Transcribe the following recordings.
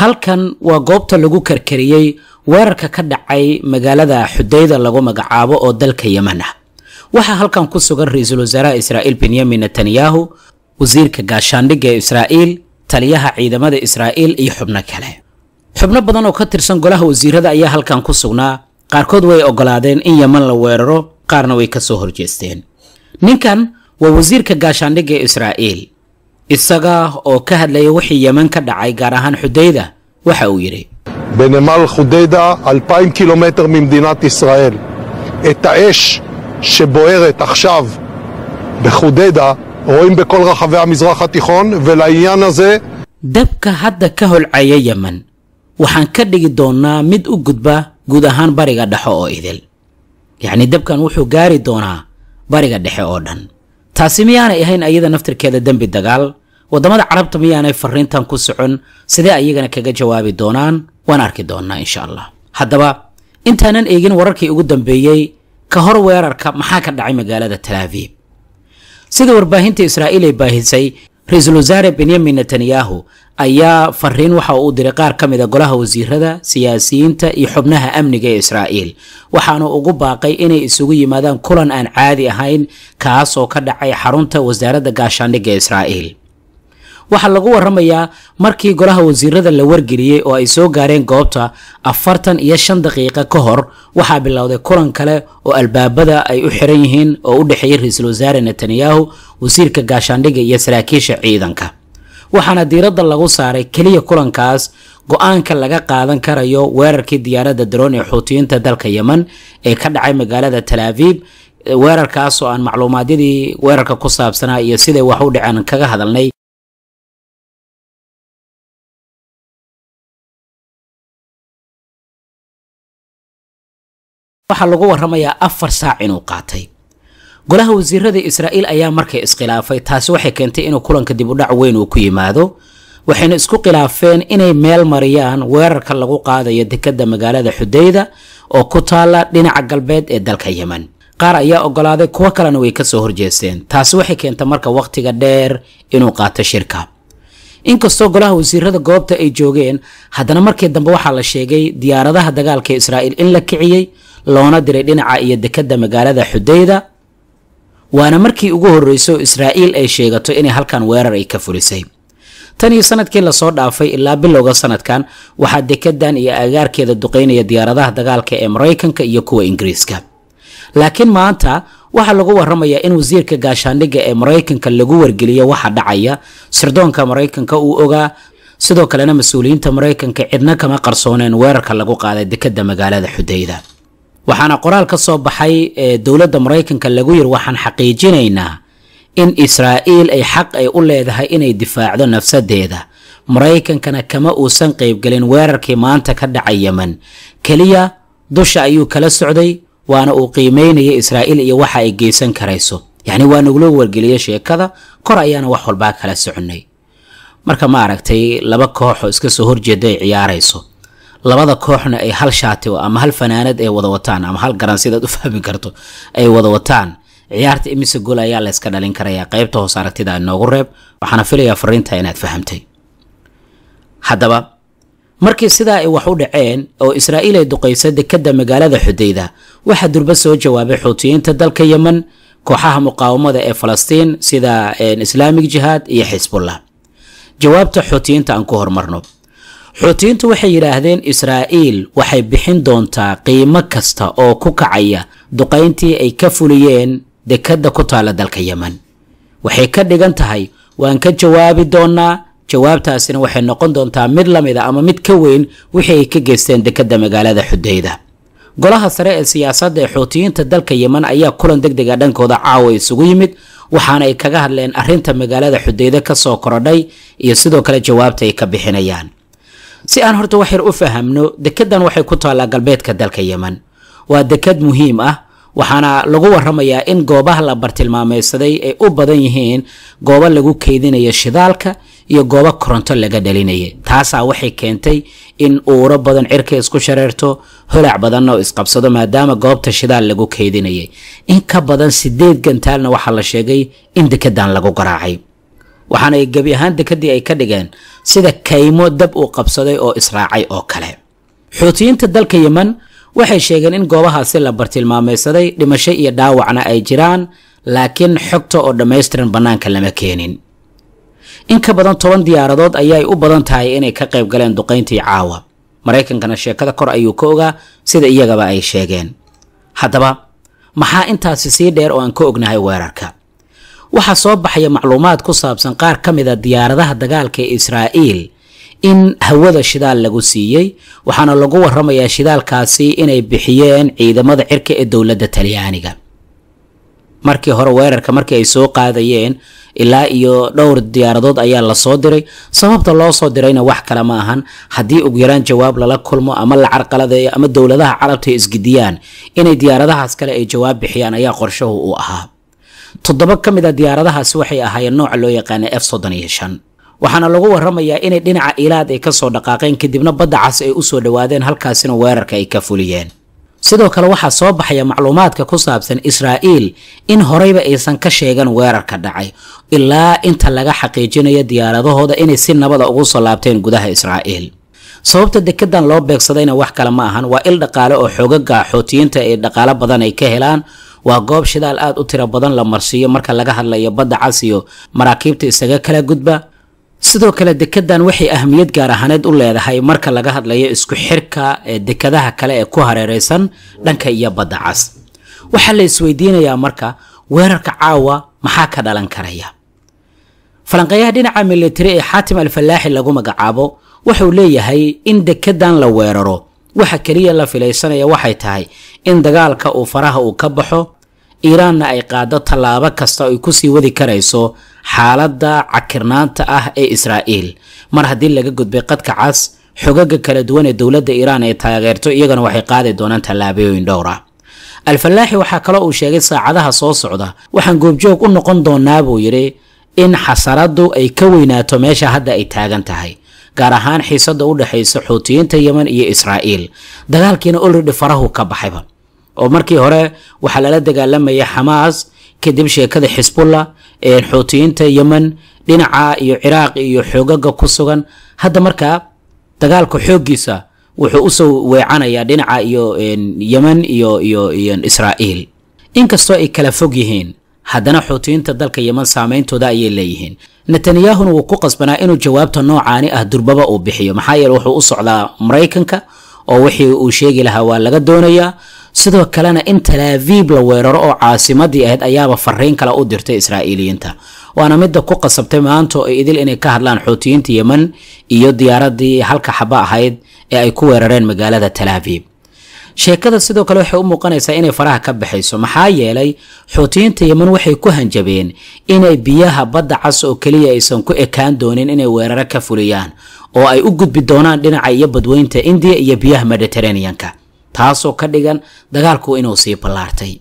halkan waa goobta lagu karkariyey weerarka ka dhacay magaalada xudayda lagu magacaabo oo dalka yeman ah waxaa halkan ku sugan ra-iisul wasaaraha israa'iil benyamin netanyahu wasiirka gaashaandhigga ee israa'iil taliyaha ciidamada israa'iil iyo xubno kale xubno badan oo ka tirsan golaha wasiirada ayaa halkan ku sugnaa qaarkood way ogolaadeen in yeman la weeraro qaarna way ka soo horjeesteen ninkan waa wasiirka gaashaandhigga ee israa'iil isaga oo ka hadlaya wixii yeman ka dhacay gaar ahaan xudayda waxa uu yidhi benemal חודיידה, 2,000 קילומטר ממדינת ישראל. את האש שבוערת עכשיו בחודיידה רואים bkol רחבי המזרח התיכון, ולעניין הזה... dabka hadda ka holcaya yeman waxaan ka dhigi doonaa mid u gudba guud ahaan bariga dhexe oo idil yacnii dabkan wuxuu gaari doonaa bariga dhexe oo dhan taasi miyaanay ahayn iyada naftirkeeda dembi dagaal waddamada carabta miyaanay fariintan ku socon sidee ayagana kaga jawaabi doonaan waan arki doonnaa insha allah haddaba intaanan eegin wararkii ugu dambeeyey ka hor weerarka maxaa ka dhacay magaalada talaafib sida warbaahinta israa'iil ay baahisay ra-iisul wasaare benyamin netanyahu ayaa fariin waxa uu diray qaar ka mida golaha wasiirada siyaasiyiinta iyo xubnaha amniga ee israa'iil waxaana ugu baaqay inay isugu yimaadaan kulan aan caadi ahayn kaasoo ka dhacay xarunta wasaaradda gaashaandhigga israa'iil waxaa lagu waramayaa markii golaha wasiirada la wargeliyey oo ay soo gaareen goobta afartan iyo shan daqiiqa ka hor waxaa bilowday kulan kale oo albaabada ay u xiran yihiin oo u dhexeeyay ra-iisul wasaare netanyahu wasiirka gaashaandhigga iyo saraakiisha ciidanka waxaana diiradda lagu saaray keliya kulankaas go-aanka laga qaadan karayo weerarkii diyaaradda daroon ee xuutiyiinta dalka yeman ee ka dhacay magaalada talaaviib weerarkaas oo aan macluumaadyadii weerarka ku saabsanaa iyo siday wax u dhaceen kaga hadalnay waxaa lagu warramayaa afar saac inuu qaatay golaha wasiirada israa'iil ayaa markay iskhilaafay taasi waxay keentay inuu kulanka dibudhac weyn uu ku yimaado waxayna isku khilaafeen inay meel mariyaan weerarka lagu qaadayo dekadda magaalada xudeyda oo ku taalla dhinaca galbeed ee dalka yemen qaar ayaa ogolaaday kuwo kalena way kasoo horjeesteen taasi waxay keentay marka wakhtiga dheer inuu qaato shirka inkastoo golaha wasiirada goobta ay joogeen haddana markii dambe waxaa la sheegay diyaaradaha dagaalka israa'iil in la kiciyey loona diray dhinaca iyo dekadda magaalada xudeyda waana markii ugu horreyso israa'iil ay sheegato inay halkan weerar ay ka fulisay tan iyo sanadkii lasoo dhaafay ilaa bilowga sannadkan waxaa dekadan iyo agaarkeeda duqaynaya diyaaradaha dagaalka ee maraykanka iyo kuwa ingiriiska laakiin maanta waxaa lagu waramayaa in wasiirka gaashaandhigga ee maraykanka lagu wargeliyo waxa dhacaya sirdoonka maraykanka uu ogaa sidoo kalena mas-uuliyiinta maraykanka cidna kama qarsooneen weerarka lagu qaaday dekadda magaalada xudayda waxaana qoraal ka soo baxay ee dowladda maraykanka lagu yiri waxaan xaqiijinaynaa in israa'iil ay xaq ay u leedahay inay difaacdo nafsadeeda maraykankana kama uusan qaybgelin weerarkii maanta ka dhacay yemen keliya dusha ayuu kala socday waana uu qiimeynaya israa'iil iyo waxa ay geysan karayso yacni waa nagula wargeliyey sheekada kor ayaana wax walbaa kala soconnay marka ma aragtay laba kooxoo oo iska soo horjeeda ay ciyaarayso labada kooxna ay hal shaati ama hal fanaanad ay wada wataan ama hal garan sidaad u fahmi karto ay wada wataan ciyaarta imise gool ayaa la dhalin karayaa qaybta hoos aragtida inoogu reeb waxaana filayaa fariinta inaad fahamtay haddaba markii sidaa ay wax u dhaceen oo israa'iil ay duqaysa dekadda magaalada xudayda waxaa durba soo jawaabay xuutiyiinta dalka yemen kooxaha muqaawamada ee falastiin sida islaamic jihaad iyo xisbullah jawaabta xuutiyiinta aan ku hormarno xuutiyiintu waxay yidhaahdeen israa'iil waxay bixin doontaa qiimo kasta oo ku kacaya duqayntii ay ka fuliyeen dekedda ku taala dalka yemen waxay ka dhigan tahay waan ka jawaabi doonnaa jawaabtaasina waxay noqon doontaa mid la mid ama mid ka weyn wixii ay ka geysteen dekedda magaalada xudeyda golaha sare ee siyaasadda ee xuutiyiinta dalka yemen ayaa kulan deg dega ah dhankooda caawa isugu yimid waxaana ay kaga hadleen arrinta magaalada xudeyda ka soo korodhay iyo sidoo kale jawaabta ay ka bixinayaan si aan horta wax yar u fahamno dekedan waxay ku taallaa galbeedka dalka yeman waa deked muhiim ah waxaana lagu waramayaa in goobaha la bartilmaameysaday ay u badan yihiin goobo lagu keydinaya shidaalka iyo goobo koronto laga dhalinaya taasaa waxay keentay in uuro badan cirka isku shareerto holac badanna oo isqabsado maadaama goobta shidaal lagu keydinayay in ka badan sideed gantaalna waxaa la sheegay in dekedan lagu garaacay waxaana ay gebi ahaan dekadii ay ka dhigeen sida kaymo dab uu qabsaday oo israacay oo kale xuutiyiinta dalka yemen waxay sheegeen in goobahaasi la bartilmaamaysaday dhimasho iyo dhaawacna ay jiraan laakiin xogta oo dhammaystiran bannaanka lama keenin in ka badan toban diyaaradood ayaay u badan tahay inay ka qayb galeen duqayntii caawa maraykankana sheekada kor ayuu ka ogaa sida iyagaba ay sheegeen haddaba maxaa intaasi sii dheer oo aan ka ognahay weerarka waxaa soo baxaya macluumaad ku saabsan qaar ka mid a ah diyaaradaha dagaalka ee israa'iil in hawada shidaal lagu siiyey waxaana lagu waramayaa shidaalkaasi inay bixiyeen ciidamada cirka ee dowladda talyaaniga markii hore weerarka markii ay soo qaadayeen ilaa iyo dhowr diyaaradood ayaa lasoo diray sababta loo soo dirayna wax kale ma ahan haddii ugu yaraan jawaab lala kulmo ama la carqaladeeyo ama dowladaha carabta isgidiyaan inay diyaaradahaas kale ay jawaab bixiyaan ayaa qorshahu u ahaa toddoba ka mid a ah diyaaradahaasi waxay ahaayeen nooca loo yaqaana f soddon shan waxaana lagu waramayaa inay dhinaca ilaad ay ka soo dhaqaaqeen kadibna badda cas ay u soo dhowaadeen halkaasina weerarka ay ka fuliyeen sidoo kale waxaa soo baxaya macluumaadka ku saabsan israa'iil in horeyba aysan ka sheegan weerarka dhacay ilaa inta laga xaqiijinayo diyaaradahooda inay si nabada ugu soo laabteen gudaha israa'iil sababta dekedan loo beegsadayna wax kale ma ahan waa il dhaqaale oo xoogaga xootiyiinta ee dhaqaalo badan ay ka helaan waa goob shidaal aad u tiro badan la marsiiyo marka laga hadlayo badda cas iyo maraakiibta isaga kala gudba sidoo kale dekedan waxay ahmiyad gaar ahaaneed u leedahay marka laga hadlayo isku xirka ee dekadaha kale ee ku hareereysan dhanka iyo badda cas waxaa la isweydiinayaa marka weerarka caawa maxaa ka dhalan karaya falanqeeyaha dhinaca militari ee xaatim alfallaaxi lagu magacaabo wuxuu leeyahay in dekedan la weeraro waxa keliya la filaysanaya waxay tahay in dagaalka uu faraha uu ka baxo iiraanna ay qaado tallaabo kasta ay kusii wadi karayso xaaladda cakirnaanta ah ee israa'iil mar haddii laga gudbay qadka cas xogaga kala duwan ee dowladda iiraan ay taageerto iyagana waxay qaadi doonaan tallaabooyin dhowr ah. alfallaaxi waxaa kale uu sheegay saacadaha soo socda waxaan goobjoog u noqon doonaa buu yidhi in xasaraddu ay ka weynaato meesha hadda ay taagan tahay gaar ahaan xiisada u dhexaysa xuutiyiinta yemen iyo israa'iil dagaalkiina olredi farahu ka baxayba oo markii hore waxaa lala dagaalamaya xamaas kadib sheekada xisbullah ee xuutiyiinta yemen dhinaca iyo ciraaq iyo xoogaga ku sugan hadda markaa dagaalka xooggiisa wuxuu usoo weecanayaa dhinaca iyo yemen iyo iyo iyo israa'iil inkastoo ay kala fog yihiin haddana xuutiyiinta dalka yeman saamayntooda ayay leeyihiin netanyahuna wuu ku qasbanaa inuu jawaabta noocaani ah durbaba uu bixiyo maxaa yeele wuxuu u socdaa maraykanka oo wixii uu sheegi lahaa waa laga doonayaa sidoo kalena in talaafiib la weeraro oo caasimadii ahayd ayaaba fariin kale u dirtay israa'iiliyiinta waana midda ku qasabtay maanta oo idil inay ka hadlaan xuutiyiinta yeman iyo diyaaradii halka xaba ahayd ee ay ku weerareen magaalada talaaviib sheekada sidoo kale waxay u muuqanaysaa inay faraha ka baxayso maxaa yeelay xuutiyiinta yeman waxay ku hanjabeen inay biyaha badda cas oo keliya aysan ku ekaan doonin inay weeraro ka fuliyaan oo ay u gudbi doonaan dhinaca iyo badweynta indiya iyo biyaha mediteraneanka taasoo ka dhigan dagaalku inuu sii ballaartay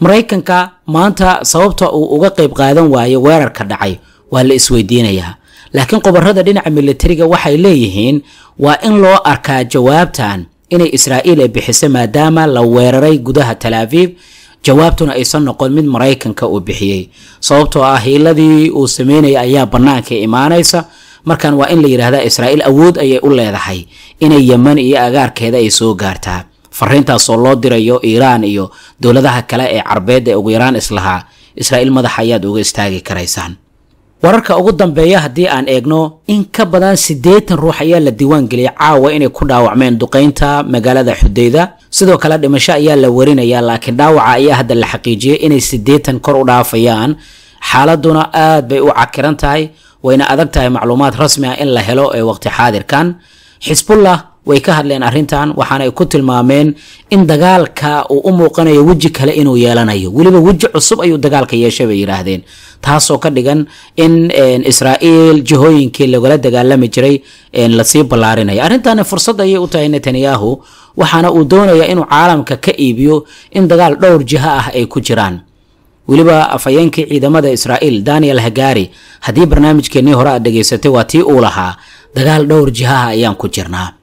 maraykanka maanta sababta uu uga qayb qaadan waayo weerarka dhacay waa la isweydiinayaa laakiin qobarrada dhinaca militariga waxay leeyihiin waa in loo arkaa jawaabtan inay israa'iil ay bixisay maadaama la weeraray gudaha talaaviib jawaabtuna aysan noqon mid maraykanka uu bixiyey sababtoo ah hiiladii uu sameynaya ayaa bannaanka imaanaysa markaan waa in la yidhaahdaa israa'iil awood ayay u leedahay inay yeman iyo agaarkeeda ay soo gaartaa fariintaasoo loo dirayo iiraan iyo dowladaha kale ee carbeed ee ugu yaraan islahaa israa'iil madaxa ayaad uga istaagi karaysaan wararka ugu dambeeya haddii aan eegno in ka badan siddeetan ruux ayaa la diiwaangeliyay caawa inay ku dhaawacmeen duqaynta magaalada xudeyda sidoo kale dhimasho ayaa la warinayaa laakiin dhaawaca ayaa hadda la xaqiijiyey inay siddeetan kor u dhaafayaan xaaladuna aad bay u cakiran tahay wayna adag tahay macluumaad rasmi ah in la helo ee waqti xaadirkan xisbullah way ka hadleen arintan waxaana ay ku tilmaameen in dagaalka uu u muuqanayo weji kale inuu yeelanayo weliba weji cusub ayuu dagaalka yeeshay bay yidhaahdeen taasoo ka dhigan in israa'iil jihooyinkii lagala dagaalami jiray lasii ballaarinayo arrintaani fursad ayay u tahay netanyahu waxaana uu doonayaa inuu caalamka ka iibiyo in dagaal dhowr jiho ah ay ku jiraan weliba afhayeenkii ciidamada israa'iil daniel hagaari haddii barnaamijkeennii hore aad dhegaysatay waa tii uu lahaa dagaal dhowr jihaha ah ayaan ku jirnaa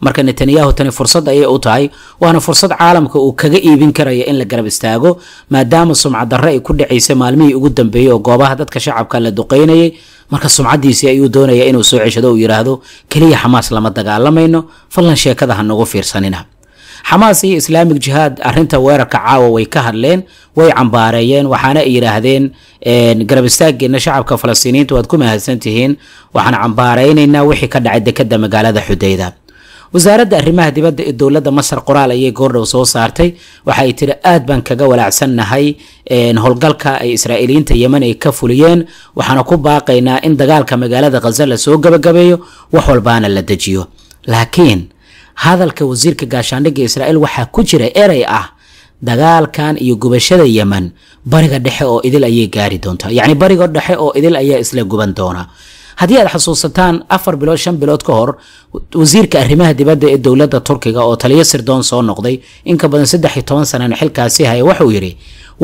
marka netanyahu tani fursad ayay u tahay waana fursad caalamka uu kaga iibin karaya in la garab istaago maadaama sumcad darre ay ku dhacaysa maalmihii ugu dambeeyey oo goobaha dadka shacabka la duqaynayay marka sumcaddiisii ayuu doonaya inuu soo ceshado uu yidhaahdo keliya xamaas lama dagaalamayno fallan sheekada ha nagu fiirsanina xamaas iyo islaamic jihaad arinta weerarka caawa way ka hadleen way cambaareeyeen waxaana ay yidhaahdeen garab istaaggeena shacabka falastiiniinta waad ku mahadsantihiin waxaan cambaaraynaynaa wixii ka dhacay dekedda magaalada xudeyda wasaaradda arrimaha dibadda ee dowladda masar qoraal ayay goordhow soo saartay waxa ay tiri aad baan kaga walaacsannahay howlgalka ay israa'iiliyiinta yemen ay ka fuliyeen waxaana ku baaqaynaa in dagaalka magaalada khaza la soo gabagabeeyo wax walbaana la dejiyo laakiin hadalka wasiirka gaashaandhigga israa'iil waxaa ku jira eray ah dagaalkan iyo gubashada yemen bariga dhexe oo idil ayay gaari doontaa yacni bariga dhexe oo idil ayaa isla guban doonaa haddii aad xasuusataan afar bilood shan bilood ka hor wasiirka arrimaha dibadda ee dowladda turkiga oo taliyo sirdoon soo noqday in ka badan saddex iyo toban sanana xilkaasi haya wuxuu yidhi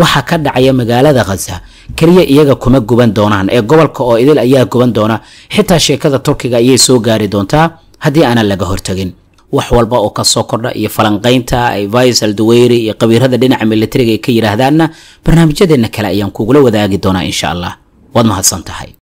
waxa ka dhacaya magaalada khaza keliya iyaga kuma guban doonaan ee gobolka oo idil ayaa guban doona xitaa sheekada turkiga ayay soo gaari doontaa haddii aanan laga hortagin wax walba oo kasoo kordha iyo falanqaynta ay visal daweyri iyo qabiirada dhinaca militariga ay ka yidhaahdaanna barnaamijyadeena kale ayaan kugula wadaagi doonaa insha allah waad mahadsan tahay